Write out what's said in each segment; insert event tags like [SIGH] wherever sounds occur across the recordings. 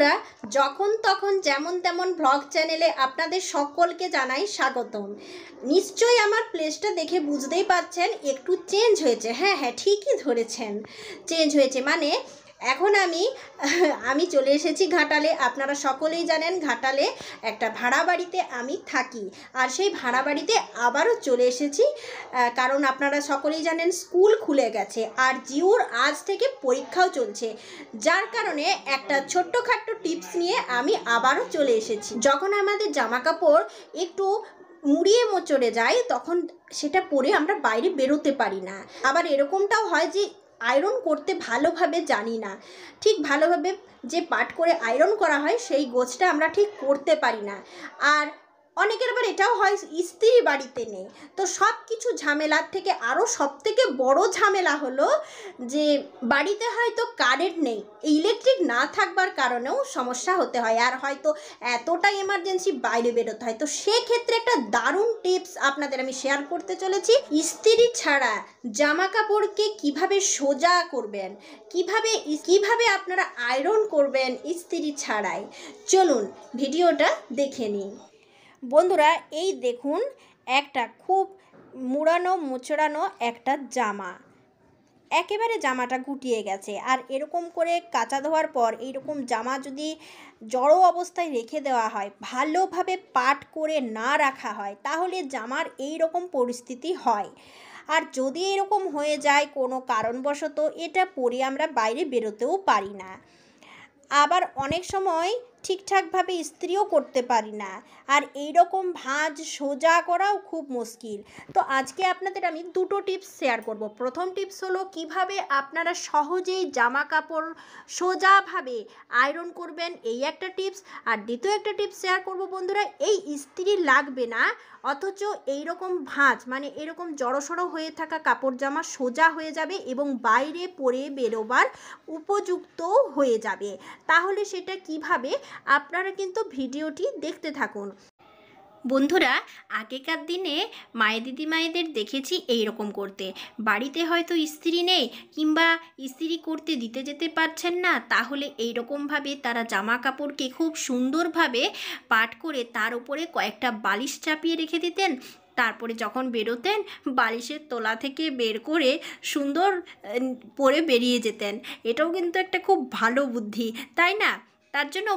বন্ধুরা যখন তখন যেমন তেমন ব্লগ চ্যানেলে আপনাদের সকলকে জানাই স্বাগতম নিশ্চয়ই আমার প্লেসটা দেখে বুঝতেই পারছেন একটু চেঞ্জ হয়েছে হ্যাঁ হ্যাঁ ঠিকই ধরেছেন চেঞ্জ হয়েছে মানে এখন আমি আমি চলে এসেছি ঘাটালে আপনারা সকলেই জানেন ঘাটালে একটা ভাড়া বাড়িতে আমি থাকি আর সেই ভাড়া বাড়িতে আবারও চলে এসেছি কারণ আপনারা সকলেই জানেন স্কুল খুলে গেছে আর জিওর আজ থেকে পরীক্ষাও চলছে যার কারণে একটা ছোট্টখাট্ট টিপস নিয়ে আমি আবারও চলে এসেছি যখন আমাদের জামা কাপড় একটু মুড়িয়ে মোচড়ে যায় তখন সেটা পরে আমরা বাইরে বেরোতে পারি না আবার এরকমটাও হয় যে আয়রন করতে ভালোভাবে জানি না ঠিক ভালোভাবে যে পাট করে আয়রন করা হয় সেই গোছটা আমরা ঠিক করতে পারি না আর অনেকের আবার এটাও হয় স্ত্রী বাড়িতে নেই তো সব কিছু ঝামেলার থেকে আরও সব থেকে বড় ঝামেলা হলো যে বাড়িতে হয়তো কারেন্ট নেই ইলেকট্রিক না থাকবার কারণেও সমস্যা হতে হয় আর হয়তো এতটা এমার্জেন্সি বাইরে বেরোতে হয় তো সেক্ষেত্রে একটা দারুণ টিপস আপনাদের আমি শেয়ার করতে চলেছি স্ত্রী ছাড়া জামা কাপড়কে কিভাবে সোজা করবেন কিভাবে কিভাবে আপনারা আয়রন করবেন স্ত্রী ছাড়াই চলুন ভিডিওটা দেখে নিন বন্ধুরা এই দেখুন একটা খুব মুড়ানো মোচড়ানো একটা জামা একেবারে জামাটা গুটিয়ে গেছে আর এরকম করে কাঁচা ধোয়ার পর এইরকম জামা যদি জড়ো অবস্থায় রেখে দেওয়া হয় ভালোভাবে পাট করে না রাখা হয় তাহলে জামার এই রকম পরিস্থিতি হয় আর যদি এরকম হয়ে যায় কোনো কারণবশত এটা পরে আমরা বাইরে বেরোতেও পারি না আবার অনেক সময় ঠিকঠাকভাবে ইস্ত্রিও করতে পারি না আর এই রকম ভাঁজ সোজা করাও খুব মুশকিল তো আজকে আপনাদের আমি দুটো টিপস শেয়ার করব প্রথম টিপস হলো কিভাবে আপনারা সহজেই জামা কাপড় সোজাভাবে আয়রন করবেন এই একটা টিপস আর দ্বিতীয় একটা টিপস শেয়ার করব বন্ধুরা এই ইস্ত্রি লাগবে না অথচ এই রকম ভাঁজ মানে এরকম জড়সড়ো হয়ে থাকা কাপড় জামা সোজা হয়ে যাবে এবং বাইরে পরে বেরোবার উপযুক্ত হয়ে যাবে তাহলে সেটা কিভাবে আপনারা কিন্তু ভিডিওটি দেখতে থাকুন বন্ধুরা আগেকার দিনে মায়ে দিদিমায়েদের দেখেছি এই রকম করতে বাড়িতে হয়তো স্ত্রী নেই কিংবা স্ত্রী করতে দিতে যেতে পারছেন না তাহলে এই রকমভাবে তারা জামা কাপড়কে খুব সুন্দরভাবে পাট করে তার উপরে কয়েকটা বালিশ চাপিয়ে রেখে দিতেন তারপরে যখন বেরোতেন বালিশের তোলা থেকে বের করে সুন্দর পরে বেরিয়ে যেতেন এটাও কিন্তু একটা খুব ভালো বুদ্ধি তাই না তার জন্য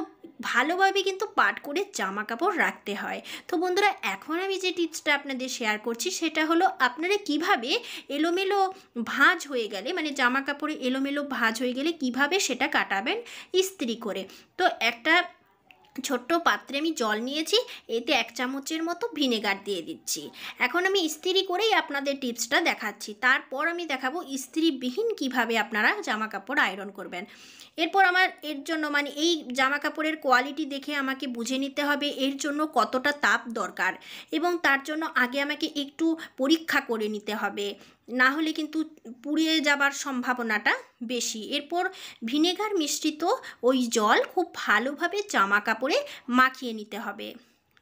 ভালোভাবে কিন্তু পাট করে জামা কাপড় রাখতে হয় তো বন্ধুরা এখন আমি যে টিপসটা আপনাদের শেয়ার করছি সেটা হলো আপনারা কিভাবে এলোমেলো ভাঁজ হয়ে গেলে মানে জামা কাপড়ে এলোমেলো ভাঁজ হয়ে গেলে কিভাবে সেটা কাটাবেন ইস্ত্রি করে তো একটা ছোট্ট পাত্রে আমি জল নিয়েছি এতে এক চামচের মতো ভিনেগার দিয়ে দিচ্ছি এখন আমি ইস্ত্রি করেই আপনাদের টিপসটা দেখাচ্ছি তারপর আমি দেখাবো ইস্ত্রিবিহীন কিভাবে আপনারা জামা কাপড় আয়রন করবেন এরপর আমার এর জন্য মানে এই জামা কাপড়ের কোয়ালিটি দেখে আমাকে বুঝে নিতে হবে এর জন্য কতটা তাপ দরকার এবং তার জন্য আগে আমাকে একটু পরীক্ষা করে নিতে হবে না হলে কিন্তু পুড়িয়ে যাবার সম্ভাবনাটা বেশি এরপর ভিনেগার মিশ্রিত ওই জল খুব ভালোভাবে জামা কাপড়ে মাখিয়ে নিতে হবে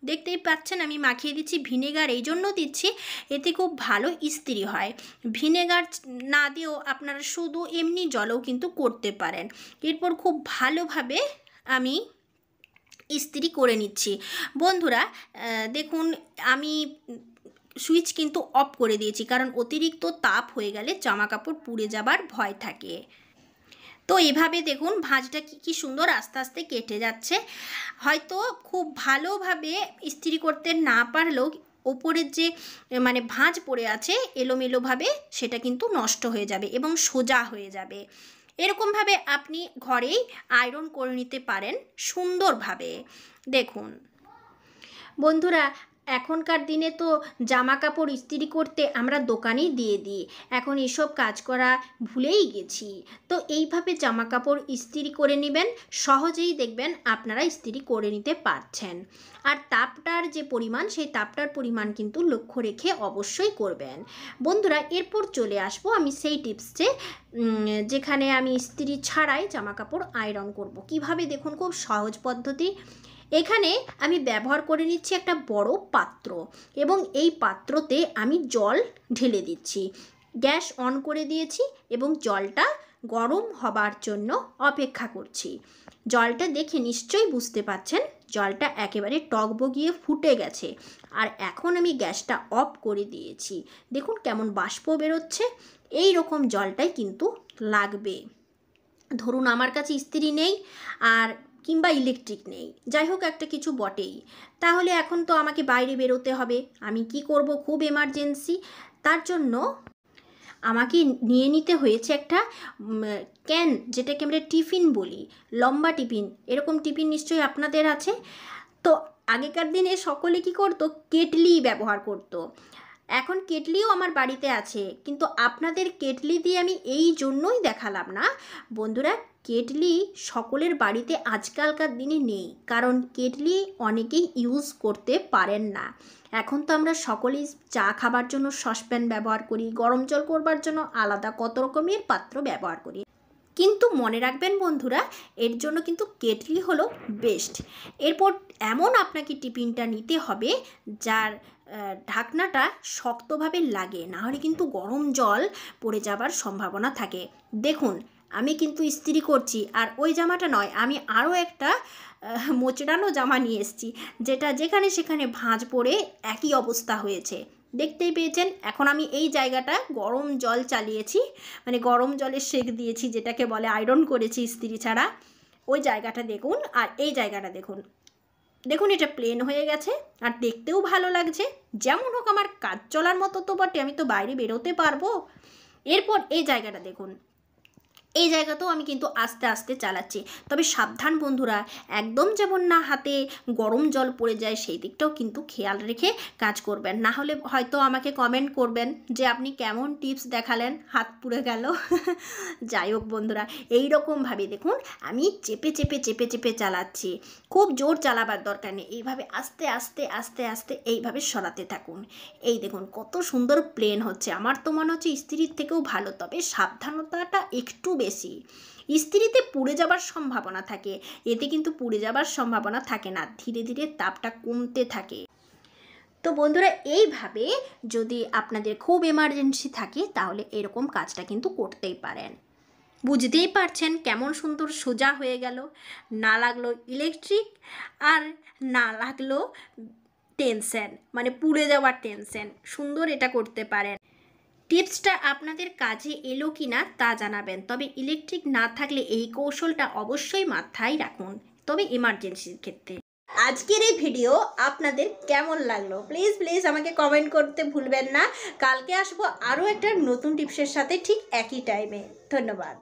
দেখতেই পাচ্ছেন আমি মাখিয়ে দিচ্ছি ভিনেগার এই জন্য দিচ্ছি এতে খুব ভালো ইস্ত্রি হয় ভিনেগার না দিয়েও আপনারা শুধু এমনি জলও কিন্তু করতে পারেন এরপর খুব ভালোভাবে আমি ইস্ত্রি করে নিচ্ছি বন্ধুরা দেখুন আমি সুইচ কিন্তু অফ করে দিয়েছি কারণ অতিরিক্ত তাপ হয়ে গেলে জামা কাপড় পুড়ে যাবার ভয় থাকে তো এভাবে দেখুন ভাঁজটা কি কি সুন্দর আস্তে আস্তে কেটে যাচ্ছে হয়তো খুব ভালোভাবে ইস্ত্রি করতে না পারলেও ওপরের যে মানে ভাঁজ পড়ে আছে এলোমেলোভাবে সেটা কিন্তু নষ্ট হয়ে যাবে এবং সোজা হয়ে যাবে এরকমভাবে আপনি ঘরেই আয়রন করে নিতে পারেন সুন্দরভাবে দেখুন বন্ধুরা এখনকার দিনে তো জামা কাপড় ইস্ত্রি করতে আমরা দোকানেই দিয়ে দিই এখন এসব কাজ করা ভুলেই গেছি তো এইভাবে জামা কাপড় ইস্ত্রি করে নেবেন সহজেই দেখবেন আপনারা ইস্ত্রি করে নিতে পারছেন আর তাপটার যে পরিমাণ সেই তাপটার পরিমাণ কিন্তু লক্ষ্য রেখে অবশ্যই করবেন বন্ধুরা এরপর চলে আসব আমি সেই টিপসে যেখানে আমি ইস্ত্রি ছাড়াই জামা কাপড় আয়রন করব কিভাবে দেখুন খুব সহজ পদ্ধতি এখানে আমি ব্যবহার করে নিচ্ছি একটা বড় পাত্র এবং এই পাত্রতে আমি জল ঢেলে দিচ্ছি গ্যাস অন করে দিয়েছি এবং জলটা গরম হবার জন্য অপেক্ষা করছি জলটা দেখে নিশ্চয়ই বুঝতে পাচ্ছেন জলটা একেবারে বগিয়ে ফুটে গেছে আর এখন আমি গ্যাসটা অফ করে দিয়েছি দেখুন কেমন বাষ্প বেরোচ্ছে এই রকম জলটাই কিন্তু লাগবে ধরুন আমার কাছে স্ত্রী নেই আর কিংবা ইলেকট্রিক নেই যাই হোক একটা কিছু বটেই তাহলে এখন তো আমাকে বাইরে বেরোতে হবে আমি কি করব খুব এমার্জেন্সি তার জন্য আমাকে নিয়ে নিতে হয়েছে একটা ক্যান যেটাকে আমরা টিফিন বলি লম্বা টিফিন এরকম টিফিন নিশ্চয়ই আপনাদের আছে তো আগেকার দিনে সকলে কি করতো কেটলি ব্যবহার করতো এখন কেটলিও আমার বাড়িতে আছে কিন্তু আপনাদের কেটলি দিয়ে আমি এই জন্যই দেখালাম না বন্ধুরা কেটলি সকলের বাড়িতে আজকালকার দিনে নেই কারণ কেটলি অনেকেই ইউজ করতে পারেন না এখন তো আমরা সকলেই চা খাবার জন্য সসপ্যান ব্যবহার করি গরম জল করবার জন্য আলাদা কত রকমের পাত্র ব্যবহার করি কিন্তু মনে রাখবেন বন্ধুরা এর জন্য কিন্তু কেটলি হলো বেস্ট এরপর এমন আপনাকে টিফিনটা নিতে হবে যার ঢাকনাটা শক্তভাবে লাগে নাহলে কিন্তু গরম জল পড়ে যাবার সম্ভাবনা থাকে দেখুন আমি কিন্তু ইস্ত্রি করছি আর ওই জামাটা নয় আমি আরও একটা মোচড়ানো জামা নিয়ে এসেছি যেটা যেখানে সেখানে ভাঁজ পড়ে একই অবস্থা হয়েছে দেখতেই পেয়েছেন এখন আমি এই জায়গাটা গরম জল চালিয়েছি মানে গরম জলে সেঁক দিয়েছি যেটাকে বলে আয়রন করেছি স্ত্রী ছাড়া ওই জায়গাটা দেখুন আর এই জায়গাটা দেখুন দেখুন এটা প্লেন হয়ে গেছে আর দেখতেও ভালো লাগছে যেমন হোক আমার কাজ চলার মতো তো বটে আমি তো বাইরে বেরোতে পারবো এরপর এই জায়গাটা দেখুন এই জায়গাতেও আমি কিন্তু আস্তে আস্তে চালাচ্ছি তবে সাবধান বন্ধুরা একদম যেমন না হাতে গরম জল পড়ে যায় সেই দিকটাও কিন্তু খেয়াল রেখে কাজ করবেন না হলে হয়তো আমাকে কমেন্ট করবেন যে আপনি কেমন টিপস দেখালেন হাত পুড়ে গেল [LAUGHS] যাই হোক বন্ধুরা এই রকমভাবে দেখুন আমি চেপে চেপে চেপে চেপে চালাচ্ছি খুব জোর চালাবার দরকার নেই এইভাবে আস্তে আস্তে আস্তে আস্তে এইভাবে সরাতে থাকুন এই দেখুন কত সুন্দর প্লেন হচ্ছে আমার তো মনে হচ্ছে স্ত্রীর থেকেও ভালো তবে সাবধানতাটা একটু বেশি ইস্ত্রিতে পুড়ে যাবার সম্ভাবনা থাকে এতে কিন্তু পুড়ে যাবার সম্ভাবনা থাকে না ধীরে ধীরে তাপটা কমতে থাকে তো বন্ধুরা এইভাবে যদি আপনাদের খুব এমার্জেন্সি থাকে তাহলে এরকম কাজটা কিন্তু করতেই পারেন বুঝতেই পারছেন কেমন সুন্দর সোজা হয়ে গেল না লাগলো ইলেকট্রিক আর না লাগলো টেনশন মানে পুড়ে যাওয়ার টেনশন সুন্দর এটা করতে পারেন টিপসটা আপনাদের কাজে এলো কি না তা জানাবেন তবে ইলেকট্রিক না থাকলে এই কৌশলটা অবশ্যই মাথায় রাখুন তবে ইমার্জেন্সির ক্ষেত্রে আজকের এই ভিডিও আপনাদের কেমন লাগলো প্লিজ প্লিজ আমাকে কমেন্ট করতে ভুলবেন না কালকে আসবো আরও একটা নতুন টিপসের সাথে ঠিক একই টাইমে ধন্যবাদ